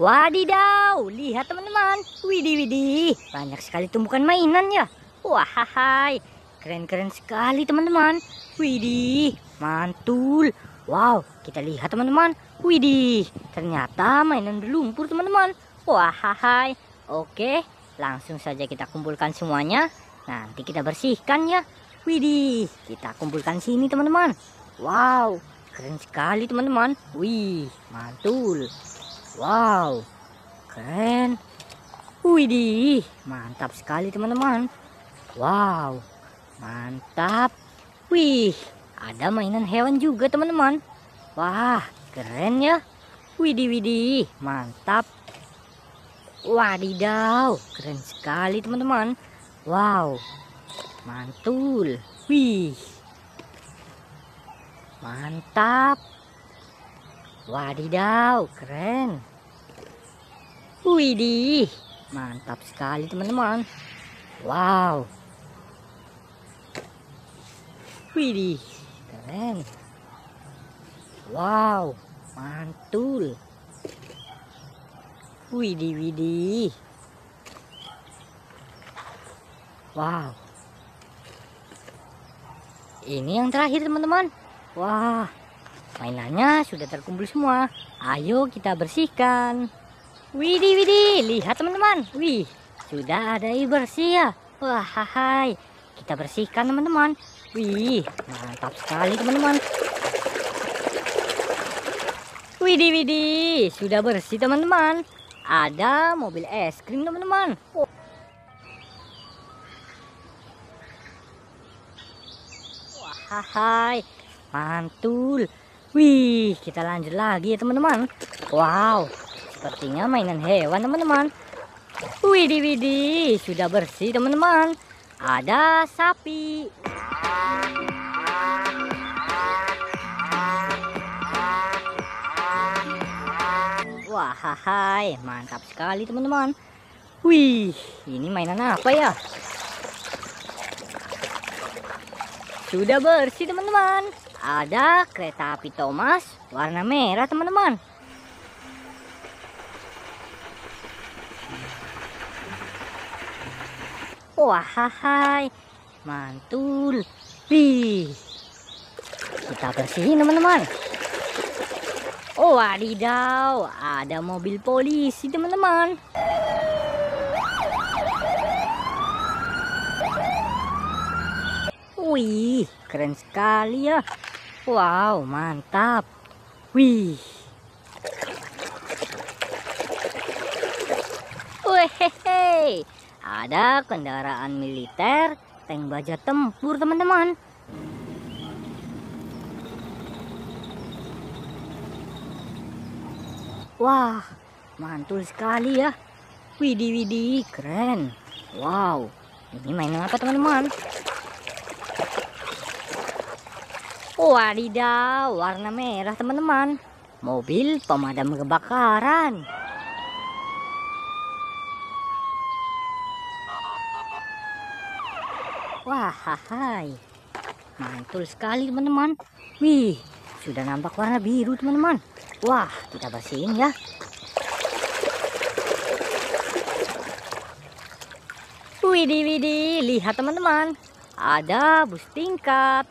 Wadidaw, lihat teman-teman. Widih, widih, banyak sekali tumbukan mainan ya. Wahai, keren-keren sekali teman-teman. Widih, mantul. Wow, kita lihat teman-teman. Widih, ternyata mainan berlumpur teman-teman. Wahai, oke, langsung saja kita kumpulkan semuanya. Nanti kita bersihkan ya. Widih, kita kumpulkan sini teman-teman. Wow, keren sekali teman-teman. Wih, mantul. Wow, keren. Widih, mantap sekali teman-teman. Wow, mantap. Wih, ada mainan hewan juga teman-teman. Wah, keren ya. Widih, widih, mantap. Wadidaw, keren sekali teman-teman. Wow, mantul. Wih, mantap. Wadidaw, keren. Widih, mantap sekali teman-teman. Wow. Widih, keren. Wow, mantul. Widih, widih. Wow. Ini yang terakhir teman-teman. Wah, mainannya sudah terkumpul semua. Ayo kita bersihkan. Widih, widih, lihat teman-teman. Wih, sudah ada air bersih ya. Wah, hai. Kita bersihkan teman-teman. Wih, mantap sekali teman-teman. Widih, widih, sudah bersih teman-teman. Ada mobil es krim teman-teman. Wah, hai. Mantul. Wih, kita lanjut lagi ya teman-teman. Wow, Sepertinya mainan hewan teman-teman. Widi Widi sudah bersih teman-teman. Ada sapi. Wahai, mantap sekali teman-teman. Wih, ini mainan apa ya? Sudah bersih teman-teman. Ada kereta api Thomas warna merah teman-teman. Wahai, mantul. Wih, kita bersihin teman-teman. Oh, wadidaw, ada mobil polisi teman-teman. Wih, keren sekali ya. Wow, mantap. Wih. hehehe ada kendaraan militer, tank baja tempur teman-teman. Wah, mantul sekali ya. Widih widih, keren. Wow, ini mainan apa teman-teman? Wadidaw, warna merah teman-teman. Mobil pemadam kebakaran. Wah, hai. Mantul nah, sekali, teman-teman. Wih, sudah nampak warna biru, teman-teman. Wah, kita bersihin ya. Widih, widih, lihat teman-teman. Ada bus tingkat.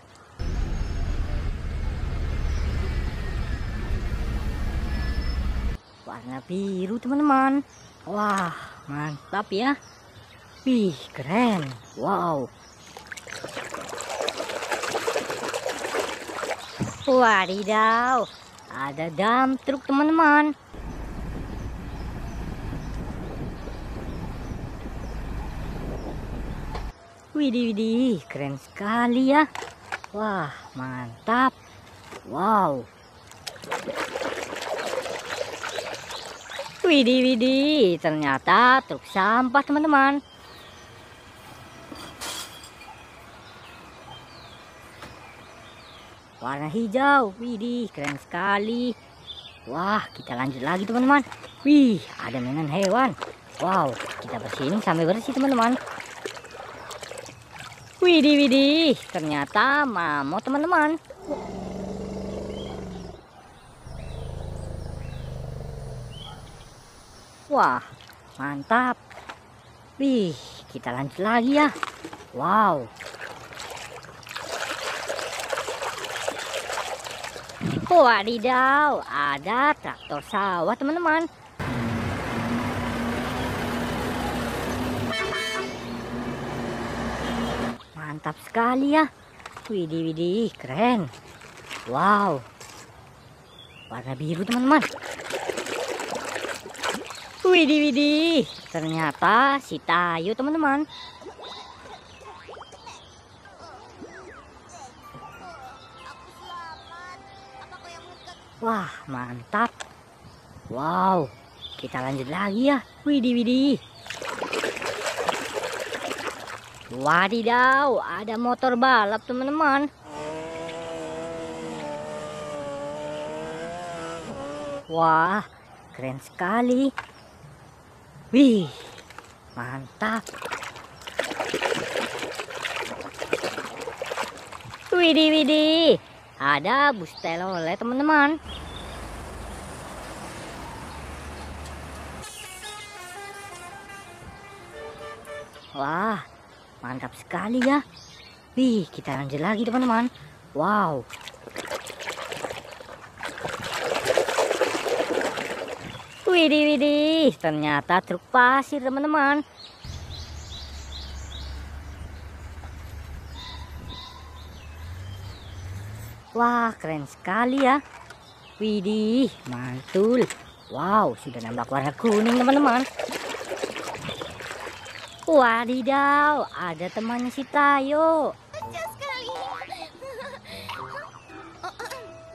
Warna biru, teman-teman. Wah, mantap ya. Wih, keren. Wow, Wadidaw, ada dam truk teman-teman. Widih, widih, keren sekali ya. Wah, mantap. Wow. Widih, widih, ternyata truk sampah teman-teman. warna hijau widih keren sekali wah kita lanjut lagi teman-teman wih ada mainan hewan wow kita bersihin sampai bersih teman-teman widih widih ternyata mamut teman-teman wah mantap wih kita lanjut lagi ya wow Wadidaw, ada traktor sawah teman-teman. Mantap sekali ya. Widih, widih, keren. Wow. Warna biru teman-teman. Widih, widih. Ternyata si tayu teman-teman Wah, mantap. Wow, kita lanjut lagi ya. Widih, widih. Wadidaw, ada motor balap teman-teman. Wah, keren sekali. Wih, mantap. Widih, widih ada bus oleh teman-teman wah mantap sekali ya wih kita lanjut lagi teman-teman wow widih widih ternyata truk pasir teman-teman Wah keren sekali ya. Widih mantul. Wow sudah nambah warna kuning teman-teman. Wadidaw ada temannya si Tayo. sekali.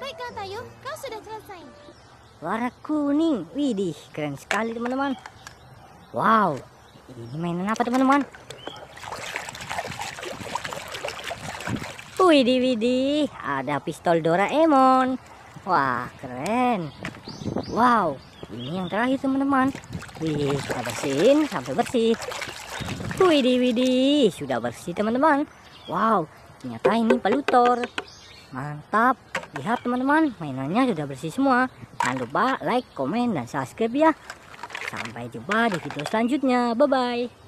Baiklah Tayo kau sudah selesai. Warna kuning. Widih keren sekali teman-teman. Wow ini mainan apa teman-teman? Widih widih, ada pistol Doraemon. Wah, keren. Wow, ini yang terakhir teman-teman. Wih, kita bersihin sampai bersih. Widih widih, sudah bersih teman-teman. Wow, ternyata ini pelutor. Mantap. Lihat teman-teman, mainannya sudah bersih semua. Jangan lupa like, komen, dan subscribe ya. Sampai jumpa di video selanjutnya. Bye-bye.